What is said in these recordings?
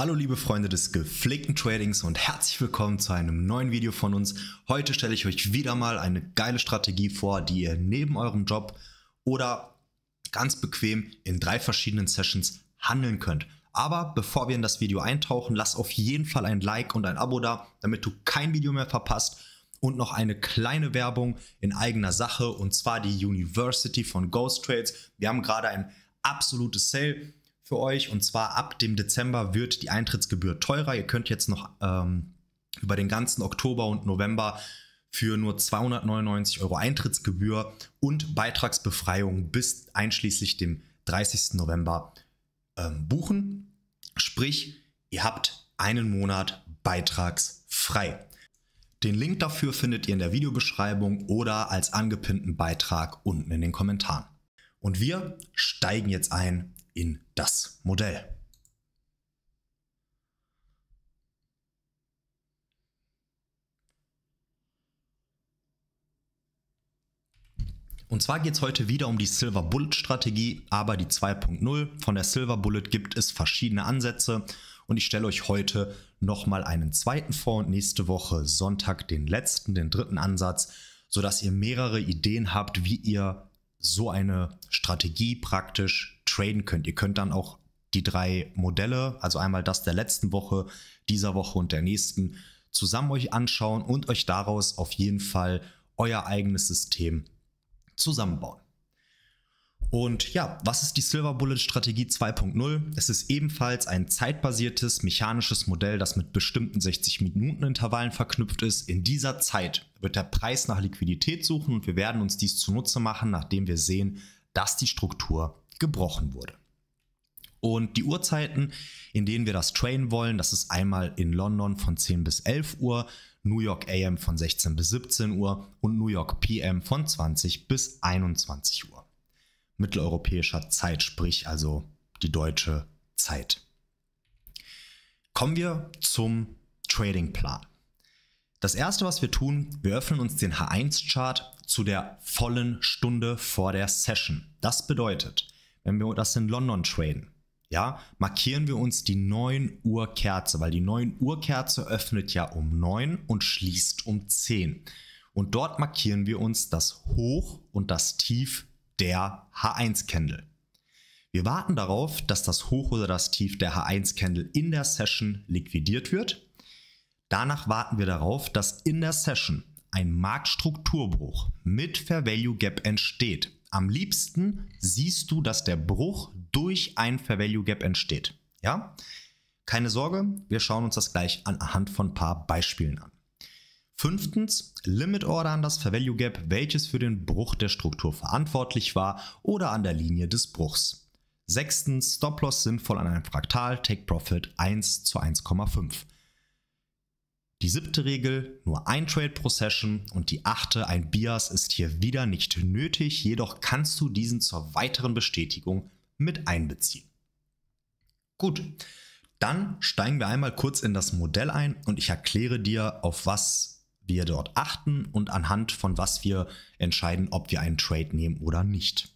Hallo liebe Freunde des gepflegten Tradings und herzlich willkommen zu einem neuen Video von uns. Heute stelle ich euch wieder mal eine geile Strategie vor, die ihr neben eurem Job oder ganz bequem in drei verschiedenen Sessions handeln könnt. Aber bevor wir in das Video eintauchen, lass auf jeden Fall ein Like und ein Abo da, damit du kein Video mehr verpasst. Und noch eine kleine Werbung in eigener Sache und zwar die University von Ghost Trades. Wir haben gerade ein absolutes Sale für euch. Und zwar ab dem Dezember wird die Eintrittsgebühr teurer. Ihr könnt jetzt noch ähm, über den ganzen Oktober und November für nur 299 Euro Eintrittsgebühr und Beitragsbefreiung bis einschließlich dem 30. November ähm, buchen. Sprich, ihr habt einen Monat beitragsfrei. Den Link dafür findet ihr in der Videobeschreibung oder als angepinnten Beitrag unten in den Kommentaren. Und wir steigen jetzt ein in das Modell. Und zwar geht es heute wieder um die Silver Bullet Strategie, aber die 2.0. Von der Silver Bullet gibt es verschiedene Ansätze und ich stelle euch heute nochmal einen zweiten vor und nächste Woche Sonntag den letzten, den dritten Ansatz, sodass ihr mehrere Ideen habt, wie ihr so eine Strategie praktisch traden könnt. Ihr könnt dann auch die drei Modelle, also einmal das der letzten Woche, dieser Woche und der nächsten, zusammen euch anschauen und euch daraus auf jeden Fall euer eigenes System zusammenbauen. Und ja, was ist die Silver Bullet Strategie 2.0? Es ist ebenfalls ein zeitbasiertes mechanisches Modell, das mit bestimmten 60 Minuten Intervallen verknüpft ist. In dieser Zeit wird der Preis nach Liquidität suchen und wir werden uns dies zunutze machen, nachdem wir sehen, dass die Struktur gebrochen wurde. Und die Uhrzeiten, in denen wir das trainen wollen, das ist einmal in London von 10 bis 11 Uhr, New York AM von 16 bis 17 Uhr und New York PM von 20 bis 21 Uhr. Mitteleuropäischer Zeit, sprich also die deutsche Zeit. Kommen wir zum Trading Plan. Das erste, was wir tun, wir öffnen uns den H1-Chart zu der vollen Stunde vor der Session. Das bedeutet, wenn wir das in London traden, ja, markieren wir uns die 9 Uhr Kerze, weil die 9 Uhr Kerze öffnet ja um 9 und schließt um 10. Und dort markieren wir uns das Hoch und das Tief der H1-Candle. Wir warten darauf, dass das Hoch oder das Tief der H1-Candle in der Session liquidiert wird. Danach warten wir darauf, dass in der Session ein Marktstrukturbruch mit Fair Value Gap entsteht am liebsten siehst du, dass der Bruch durch ein Fair Value Gap entsteht. Ja? Keine Sorge, wir schauen uns das gleich anhand von ein paar Beispielen an. Fünftens, Limit Order an das Fair Value Gap, welches für den Bruch der Struktur verantwortlich war oder an der Linie des Bruchs. Sechstens, Stop Loss sinnvoll an einem Fraktal, Take Profit 1 zu 1,5. Die siebte Regel, nur ein Trade pro Session und die achte, ein Bias ist hier wieder nicht nötig, jedoch kannst du diesen zur weiteren Bestätigung mit einbeziehen. Gut, dann steigen wir einmal kurz in das Modell ein und ich erkläre dir, auf was wir dort achten und anhand von was wir entscheiden, ob wir einen Trade nehmen oder nicht.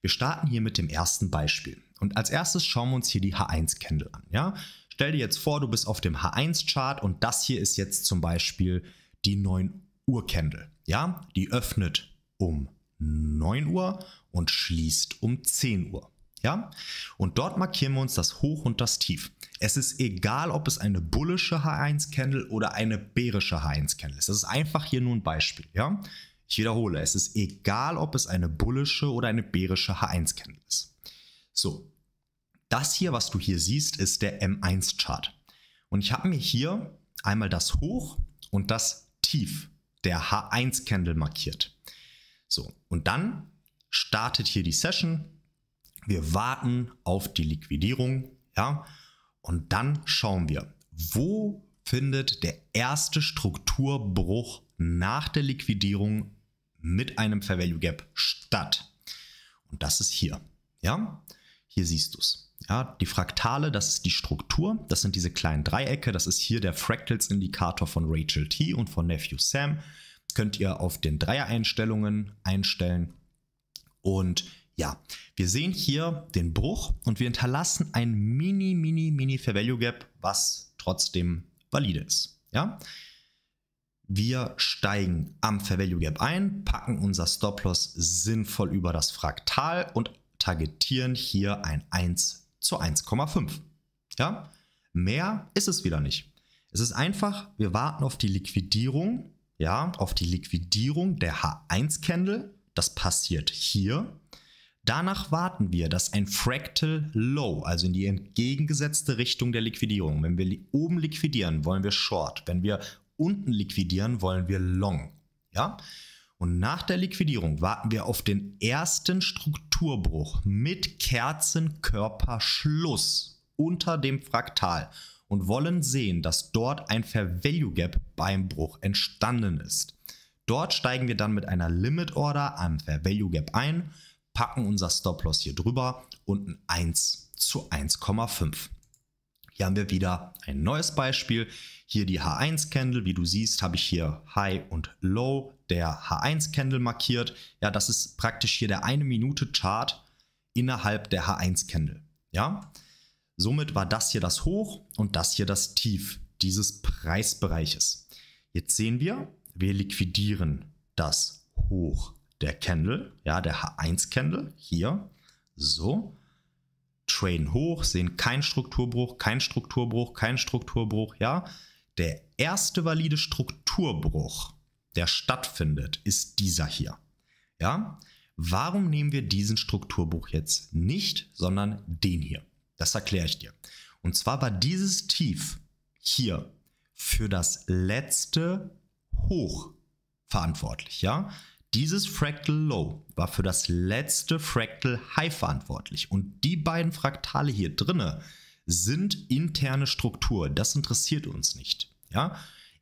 Wir starten hier mit dem ersten Beispiel. Und als erstes schauen wir uns hier die H1-Candle an. Ja? Stell dir jetzt vor, du bist auf dem H1-Chart und das hier ist jetzt zum Beispiel die 9 Uhr Candle. Ja, die öffnet um 9 Uhr und schließt um 10 Uhr. Ja, und dort markieren wir uns das Hoch und das Tief. Es ist egal, ob es eine bullische H1-Candle oder eine bärische H1-Candle ist. Das ist einfach hier nur ein Beispiel. Ja, ich wiederhole, es ist egal, ob es eine bullische oder eine bärische H1-Candle ist. So, das hier, was du hier siehst, ist der M1-Chart. Und ich habe mir hier einmal das Hoch und das Tief der H1-Candle markiert. So, und dann startet hier die Session. Wir warten auf die Liquidierung, ja, und dann schauen wir, wo findet der erste Strukturbruch nach der Liquidierung mit einem Fair Value Gap statt. Und das ist hier, ja, hier siehst du es. Ja, die Fraktale, das ist die Struktur, das sind diese kleinen Dreiecke, das ist hier der Fractals-Indikator von Rachel T und von Nephew Sam. Könnt ihr auf den Dreier-Einstellungen einstellen. Und ja, wir sehen hier den Bruch und wir hinterlassen ein mini, mini, mini Fair Value Gap, was trotzdem valide ist. Ja, wir steigen am Fair Value Gap ein, packen unser Stop Loss sinnvoll über das Fraktal und targetieren hier ein 1 zu 1,5. Ja? Mehr ist es wieder nicht. Es ist einfach, wir warten auf die Liquidierung, ja, auf die Liquidierung der H1-Candle. Das passiert hier. Danach warten wir, dass ein Fractal Low, also in die entgegengesetzte Richtung der Liquidierung, wenn wir oben liquidieren, wollen wir Short. Wenn wir unten liquidieren, wollen wir Long. Ja? Und nach der Liquidierung warten wir auf den ersten Strukturbruch mit Kerzenkörperschluss unter dem Fraktal und wollen sehen, dass dort ein Fair Value Gap beim Bruch entstanden ist. Dort steigen wir dann mit einer Limit Order am Fair Value Gap ein, packen unser Stop Loss hier drüber und ein 1 zu 1,5. Hier haben wir wieder ein neues Beispiel. Hier die H1-Candle. Wie du siehst, habe ich hier High und Low der H1-Candle markiert. Ja, das ist praktisch hier der 1-Minute-Chart innerhalb der H1-Candle. Ja, somit war das hier das Hoch und das hier das Tief dieses Preisbereiches. Jetzt sehen wir, wir liquidieren das Hoch der Candle, ja, der H1-Candle hier. So, traden hoch, sehen keinen Strukturbruch, keinen Strukturbruch, keinen Strukturbruch, ja. Der erste valide Strukturbruch, der stattfindet, ist dieser hier. Ja? Warum nehmen wir diesen Strukturbruch jetzt nicht, sondern den hier? Das erkläre ich dir. Und zwar war dieses Tief hier für das letzte Hoch verantwortlich, ja? Dieses Fractal Low war für das letzte Fractal High verantwortlich und die beiden Fraktale hier drinne sind interne Struktur. Das interessiert uns nicht. Ja?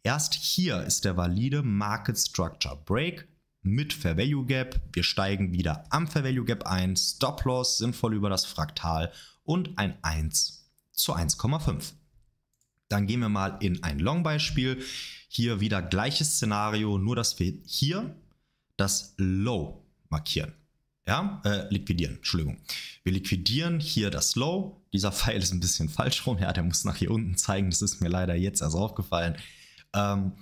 Erst hier ist der valide Market Structure Break mit Fair Value Gap. Wir steigen wieder am Fair Value Gap ein, Stop Loss sinnvoll über das Fraktal und ein 1 zu 1,5. Dann gehen wir mal in ein Long Beispiel. Hier wieder gleiches Szenario, nur dass wir hier das Low markieren. Ja, äh, liquidieren, Entschuldigung. Wir liquidieren hier das Low. Dieser Pfeil ist ein bisschen falsch rum. Ja, der muss nach hier unten zeigen. Das ist mir leider jetzt erst aufgefallen. Ähm,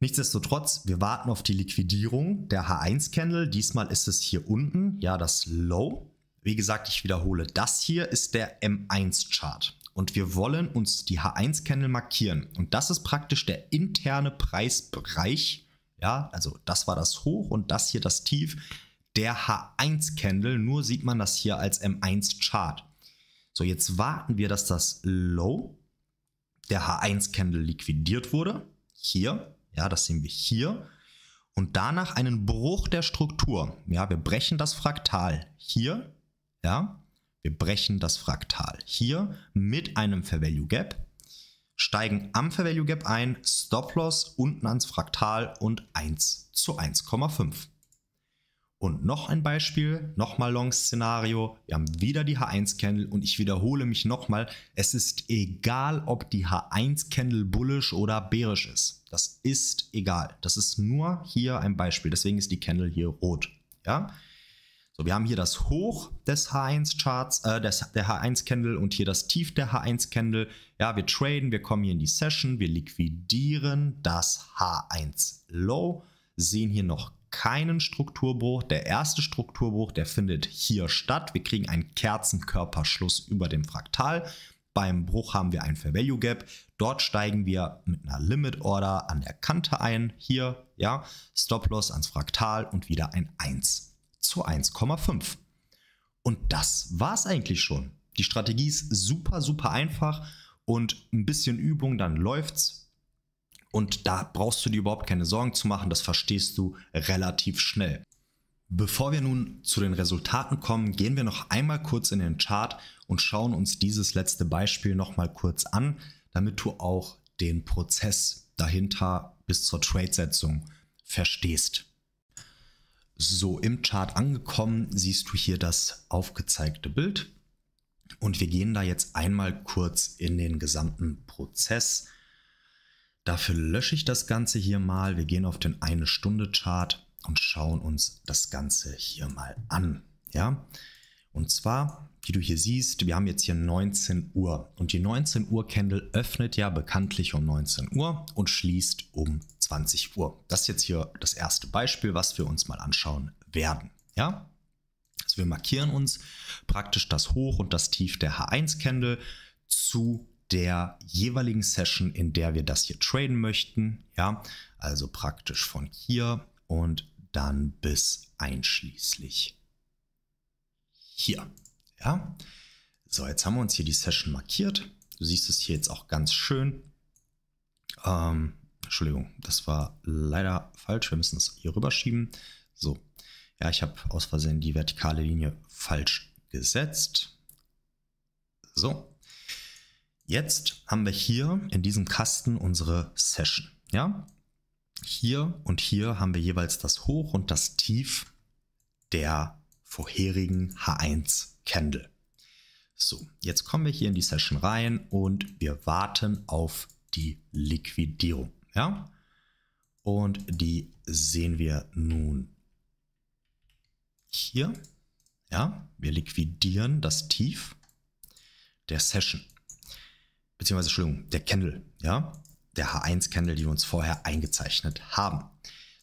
nichtsdestotrotz, wir warten auf die Liquidierung der H1-Candle. Diesmal ist es hier unten, ja, das Low. Wie gesagt, ich wiederhole, das hier ist der M1-Chart. Und wir wollen uns die H1-Candle markieren. Und das ist praktisch der interne Preisbereich ja, also das war das Hoch und das hier das Tief, der H1-Candle, nur sieht man das hier als M1-Chart. So, jetzt warten wir, dass das Low, der H1-Candle liquidiert wurde, hier, ja, das sehen wir hier, und danach einen Bruch der Struktur, ja, wir brechen das Fraktal hier, ja, wir brechen das Fraktal hier mit einem Fair Value Gap, steigen am Fair Value Gap ein, Stop Loss unten ans Fraktal und 1 zu 1,5. Und noch ein Beispiel, nochmal Long-Szenario. Wir haben wieder die H1-Candle und ich wiederhole mich nochmal, es ist egal, ob die H1-Candle bullish oder bärisch ist. Das ist egal. Das ist nur hier ein Beispiel. Deswegen ist die Candle hier rot. Ja? So, wir haben hier das Hoch des H1-Charts, äh, des, der H1-Candle und hier das Tief der H1-Candle. Ja, wir traden, wir kommen hier in die Session, wir liquidieren das H1-Low, sehen hier noch keinen Strukturbruch. Der erste Strukturbruch, der findet hier statt. Wir kriegen einen Kerzenkörperschluss über dem Fraktal. Beim Bruch haben wir ein Fair Value Gap. Dort steigen wir mit einer Limit Order an der Kante ein. Hier, ja, Stop Loss ans Fraktal und wieder ein 1 zu 1,5. Und das war es eigentlich schon. Die Strategie ist super, super einfach und ein bisschen Übung, dann läuft's. Und da brauchst du dir überhaupt keine Sorgen zu machen, das verstehst du relativ schnell. Bevor wir nun zu den Resultaten kommen, gehen wir noch einmal kurz in den Chart und schauen uns dieses letzte Beispiel nochmal kurz an, damit du auch den Prozess dahinter bis zur Tradesetzung verstehst. So, im Chart angekommen siehst du hier das aufgezeigte Bild und wir gehen da jetzt einmal kurz in den gesamten Prozess. Dafür lösche ich das Ganze hier mal. Wir gehen auf den eine Stunde Chart und schauen uns das Ganze hier mal an. Ja, und zwar, wie du hier siehst, wir haben jetzt hier 19 Uhr und die 19 Uhr Candle öffnet ja bekanntlich um 19 Uhr und schließt um 20 Uhr. Das ist jetzt hier das erste Beispiel, was wir uns mal anschauen werden. Ja? Also wir markieren uns praktisch das Hoch und das Tief der H1-Candle zu der jeweiligen Session, in der wir das hier traden möchten. Ja, also praktisch von hier und dann bis einschließlich hier. Ja, so jetzt haben wir uns hier die Session markiert. Du siehst es hier jetzt auch ganz schön. Ähm, Entschuldigung, das war leider falsch. Wir müssen es hier rüberschieben. So, ja, ich habe aus Versehen die vertikale Linie falsch gesetzt. So, jetzt haben wir hier in diesem Kasten unsere Session. Ja, hier und hier haben wir jeweils das Hoch und das Tief der vorherigen H1 Candle. So, jetzt kommen wir hier in die Session rein und wir warten auf die Liquidierung. Ja? Und die sehen wir nun hier. Ja, wir liquidieren das Tief der Session. Beziehungsweise, Entschuldigung, der Candle, ja, der H1-Candle, die wir uns vorher eingezeichnet haben.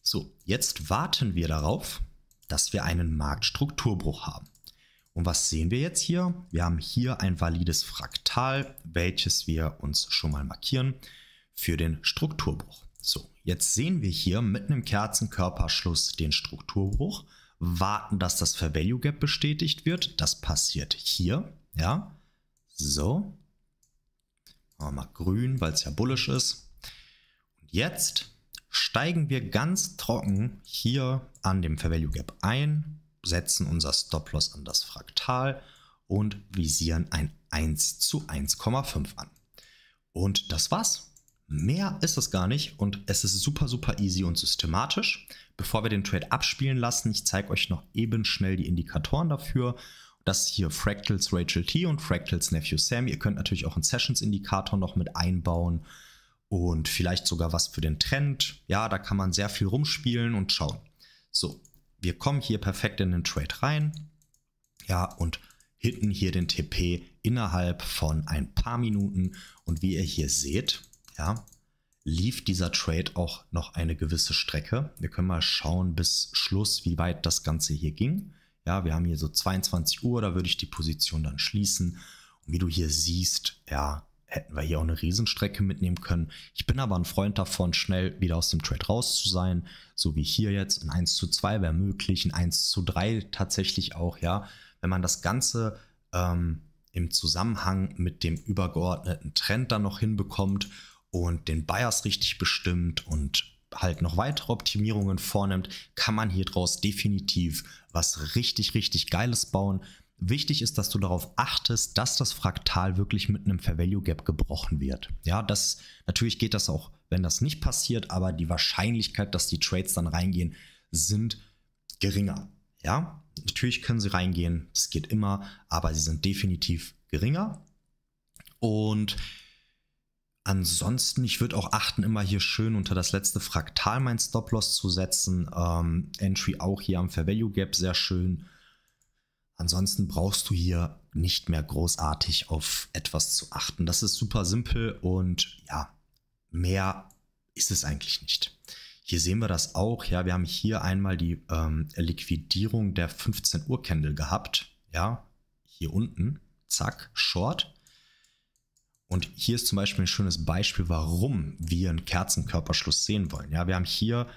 So, jetzt warten wir darauf, dass wir einen Marktstrukturbruch haben. Und was sehen wir jetzt hier? Wir haben hier ein valides Fraktal, welches wir uns schon mal markieren für den Strukturbruch. So, jetzt sehen wir hier mit einem Kerzenkörperschluss den Strukturbruch, warten, dass das Fair Value Gap bestätigt wird. Das passiert hier, ja. So. Machen wir mal grün, weil es ja bullisch ist. Und jetzt steigen wir ganz trocken hier an dem Fair Value Gap ein, setzen unser Stop Loss an das Fraktal und visieren ein 1 zu 1,5 an. Und das war's Mehr ist es gar nicht und es ist super, super easy und systematisch. Bevor wir den Trade abspielen lassen, ich zeige euch noch eben schnell die Indikatoren dafür. Das hier Fractals Rachel T und Fractals Nephew Sam. Ihr könnt natürlich auch einen Sessions-Indikator noch mit einbauen und vielleicht sogar was für den Trend. Ja, da kann man sehr viel rumspielen und schauen. So, wir kommen hier perfekt in den Trade rein. Ja, und hitten hier den TP innerhalb von ein paar Minuten. Und wie ihr hier seht, ja, lief dieser Trade auch noch eine gewisse Strecke. Wir können mal schauen bis Schluss, wie weit das Ganze hier ging. Ja, wir haben hier so 22 Uhr, da würde ich die Position dann schließen. Und wie du hier siehst, ja, hätten wir hier auch eine Riesenstrecke mitnehmen können. Ich bin aber ein Freund davon, schnell wieder aus dem Trade raus zu sein, so wie hier jetzt. Ein 1 zu 2 wäre möglich, ein 1 zu 3 tatsächlich auch, ja. Wenn man das Ganze ähm, im Zusammenhang mit dem übergeordneten Trend dann noch hinbekommt und den Bias richtig bestimmt und halt noch weitere Optimierungen vornimmt, kann man hier draus definitiv was richtig, richtig Geiles bauen. Wichtig ist, dass du darauf achtest, dass das Fraktal wirklich mit einem Fair Value Gap gebrochen wird. Ja, das natürlich geht das auch, wenn das nicht passiert, aber die Wahrscheinlichkeit, dass die Trades dann reingehen, sind geringer. Ja, natürlich können sie reingehen, es geht immer, aber sie sind definitiv geringer. Und Ansonsten, ich würde auch achten, immer hier schön unter das letzte Fraktal mein Stop-Loss zu setzen. Ähm, Entry auch hier am Fair Value Gap sehr schön. Ansonsten brauchst du hier nicht mehr großartig auf etwas zu achten. Das ist super simpel und ja, mehr ist es eigentlich nicht. Hier sehen wir das auch. Ja, wir haben hier einmal die ähm, Liquidierung der 15 Uhr Candle gehabt. Ja, hier unten, zack, Short. Und hier ist zum Beispiel ein schönes Beispiel, warum wir einen Kerzenkörperschluss sehen wollen. Ja, wir haben hier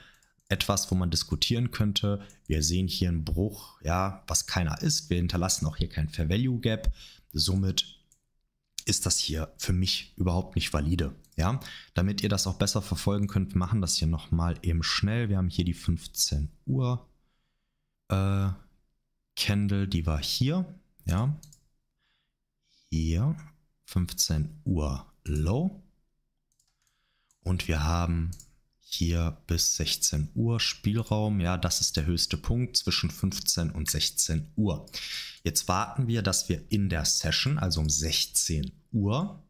etwas, wo man diskutieren könnte. Wir sehen hier einen Bruch, ja, was keiner ist. Wir hinterlassen auch hier kein Fair Value Gap. Somit ist das hier für mich überhaupt nicht valide. Ja, damit ihr das auch besser verfolgen könnt, machen das hier nochmal eben schnell. Wir haben hier die 15 Uhr äh, Candle, die war hier. Ja, hier 15 Uhr Low. Und wir haben hier bis 16 Uhr Spielraum. Ja, das ist der höchste Punkt zwischen 15 und 16 Uhr. Jetzt warten wir, dass wir in der Session, also um 16 Uhr,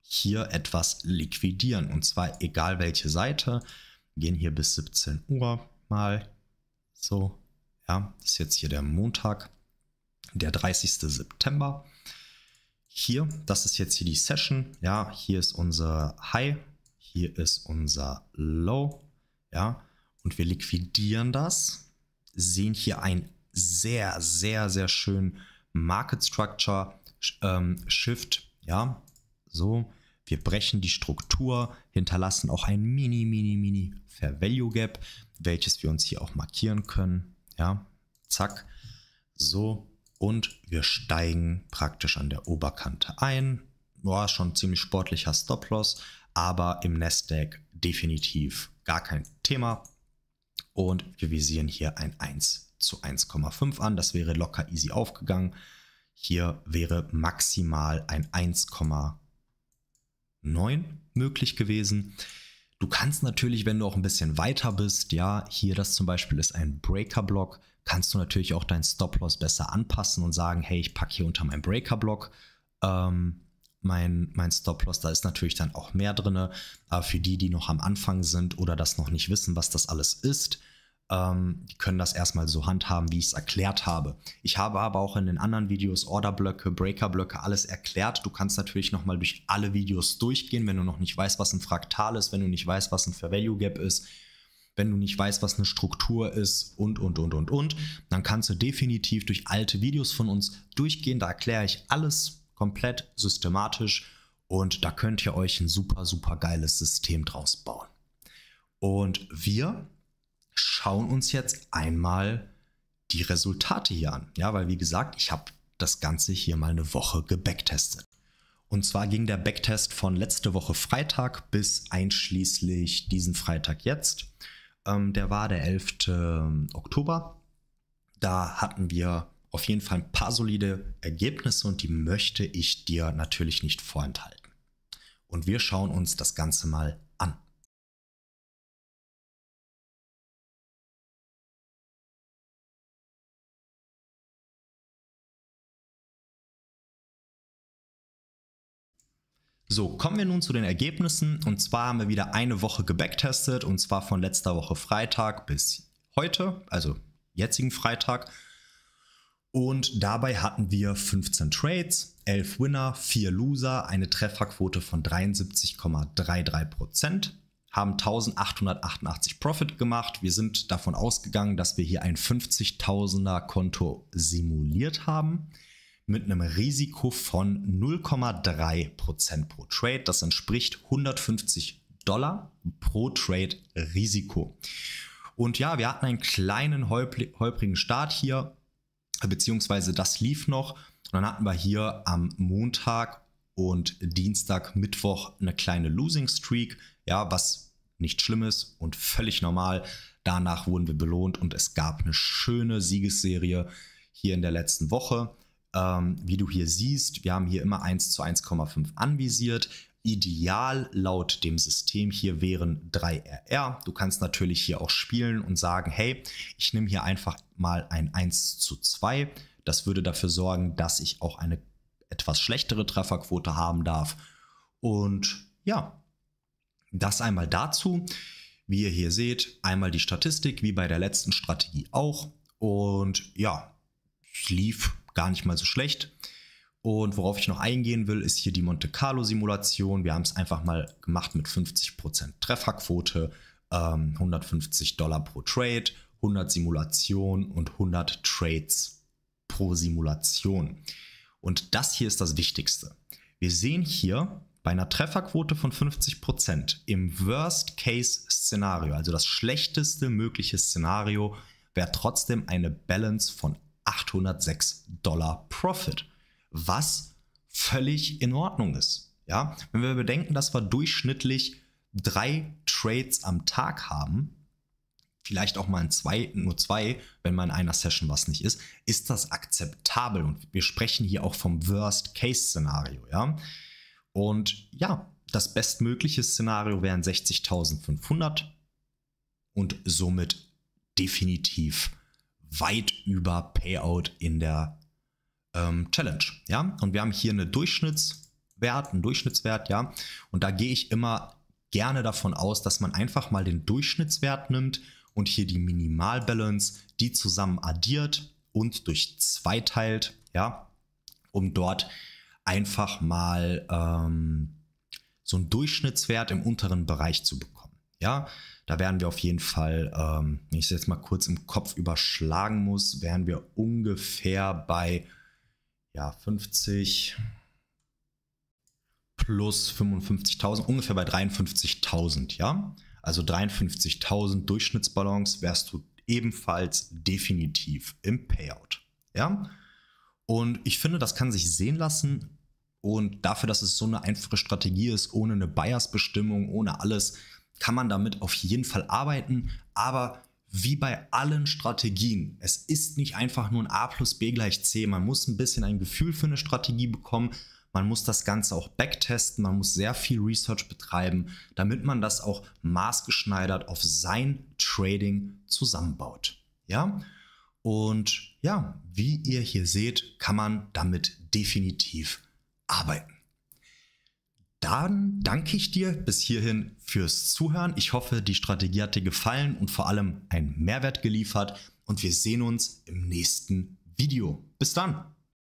hier etwas liquidieren. Und zwar egal welche Seite. Wir gehen hier bis 17 Uhr mal. So, ja, das ist jetzt hier der Montag, der 30. September hier, das ist jetzt hier die Session. Ja, hier ist unser High, hier ist unser Low. Ja, und wir liquidieren das, sehen hier ein sehr, sehr, sehr schön Market Structure ähm, Shift. Ja, so. Wir brechen die Struktur, hinterlassen auch ein mini, mini, mini Fair Value Gap, welches wir uns hier auch markieren können. Ja, zack. So, und wir steigen praktisch an der Oberkante ein. War schon ziemlich sportlicher Stop-Loss, aber im Nasdaq definitiv gar kein Thema. Und wir visieren hier ein 1 zu 1,5 an. Das wäre locker easy aufgegangen. Hier wäre maximal ein 1,9 möglich gewesen. Du kannst natürlich, wenn du auch ein bisschen weiter bist, ja, hier das zum Beispiel ist ein Breaker-Block, kannst du natürlich auch deinen Stop-Loss besser anpassen und sagen, hey, ich packe hier unter meinen Breaker-Block ähm, mein, mein Stop-Loss, da ist natürlich dann auch mehr drin. Aber für die, die noch am Anfang sind oder das noch nicht wissen, was das alles ist, ähm, die können das erstmal so handhaben, wie ich es erklärt habe. Ich habe aber auch in den anderen Videos Orderblöcke, Breakerblöcke, alles erklärt. Du kannst natürlich nochmal durch alle Videos durchgehen, wenn du noch nicht weißt, was ein Fraktal ist, wenn du nicht weißt, was ein Fair Value Gap ist, wenn du nicht weißt, was eine Struktur ist und, und, und, und, und. Dann kannst du definitiv durch alte Videos von uns durchgehen. Da erkläre ich alles komplett systematisch und da könnt ihr euch ein super, super geiles System draus bauen. Und wir schauen uns jetzt einmal die Resultate hier an. Ja, weil wie gesagt, ich habe das Ganze hier mal eine Woche gebacktestet. Und zwar ging der Backtest von letzte Woche Freitag bis einschließlich diesen Freitag jetzt. Ähm, der war der 11. Ähm, Oktober. Da hatten wir auf jeden Fall ein paar solide Ergebnisse und die möchte ich dir natürlich nicht vorenthalten. Und wir schauen uns das Ganze mal So, kommen wir nun zu den Ergebnissen. Und zwar haben wir wieder eine Woche gebacktestet und zwar von letzter Woche Freitag bis heute, also jetzigen Freitag. Und dabei hatten wir 15 Trades, 11 Winner, 4 Loser, eine Trefferquote von 73,33%, haben 1888 Profit gemacht. Wir sind davon ausgegangen, dass wir hier ein 50.000er Konto simuliert haben mit einem Risiko von 0,3% Prozent pro Trade. Das entspricht 150 Dollar pro Trade Risiko. Und ja, wir hatten einen kleinen holprigen Start hier, beziehungsweise das lief noch. Und dann hatten wir hier am Montag und Dienstag, Mittwoch eine kleine Losing Streak, ja, was nicht schlimm ist und völlig normal. Danach wurden wir belohnt und es gab eine schöne Siegesserie hier in der letzten Woche. Ähm, wie du hier siehst, wir haben hier immer 1 zu 1,5 anvisiert. Ideal laut dem System hier wären 3RR. Du kannst natürlich hier auch spielen und sagen, hey, ich nehme hier einfach mal ein 1 zu 2. Das würde dafür sorgen, dass ich auch eine etwas schlechtere Trefferquote haben darf. Und ja, das einmal dazu. Wie ihr hier seht, einmal die Statistik, wie bei der letzten Strategie auch. Und ja, es lief gar nicht mal so schlecht. Und worauf ich noch eingehen will, ist hier die Monte Carlo Simulation. Wir haben es einfach mal gemacht mit 50% Trefferquote, ähm, 150 Dollar pro Trade, 100 Simulationen und 100 Trades pro Simulation. Und das hier ist das Wichtigste. Wir sehen hier bei einer Trefferquote von 50% im Worst-Case-Szenario, also das schlechteste mögliche Szenario, wäre trotzdem eine Balance von 806 Dollar Profit, was völlig in Ordnung ist. Ja, wenn wir bedenken, dass wir durchschnittlich drei Trades am Tag haben, vielleicht auch mal in zwei, nur zwei, wenn man in einer Session was nicht ist, ist das akzeptabel. Und wir sprechen hier auch vom Worst-Case-Szenario, ja. Und ja, das bestmögliche Szenario wären 60.500 und somit definitiv weit über Payout in der ähm, Challenge. Ja, und wir haben hier eine Durchschnittswert, einen Durchschnittswert, ja, und da gehe ich immer gerne davon aus, dass man einfach mal den Durchschnittswert nimmt und hier die Minimalbalance, die zusammen addiert und durch zwei teilt, ja, um dort einfach mal ähm, so einen Durchschnittswert im unteren Bereich zu bekommen. Ja, da werden wir auf jeden Fall, ähm, wenn ich es jetzt mal kurz im Kopf überschlagen muss, wären wir ungefähr bei ja, 50 plus 55.000, ungefähr bei 53.000, ja? Also 53.000 Durchschnittsbalance wärst du ebenfalls definitiv im Payout, ja? Und ich finde, das kann sich sehen lassen. Und dafür, dass es so eine einfache Strategie ist, ohne eine Bias-Bestimmung, ohne alles, kann man damit auf jeden Fall arbeiten, aber wie bei allen Strategien, es ist nicht einfach nur ein A plus B gleich C, man muss ein bisschen ein Gefühl für eine Strategie bekommen, man muss das Ganze auch backtesten, man muss sehr viel Research betreiben, damit man das auch maßgeschneidert auf sein Trading zusammenbaut. Ja? Und ja, wie ihr hier seht, kann man damit definitiv arbeiten. Dann danke ich dir bis hierhin fürs Zuhören. Ich hoffe, die Strategie hat dir gefallen und vor allem einen Mehrwert geliefert. Und wir sehen uns im nächsten Video. Bis dann!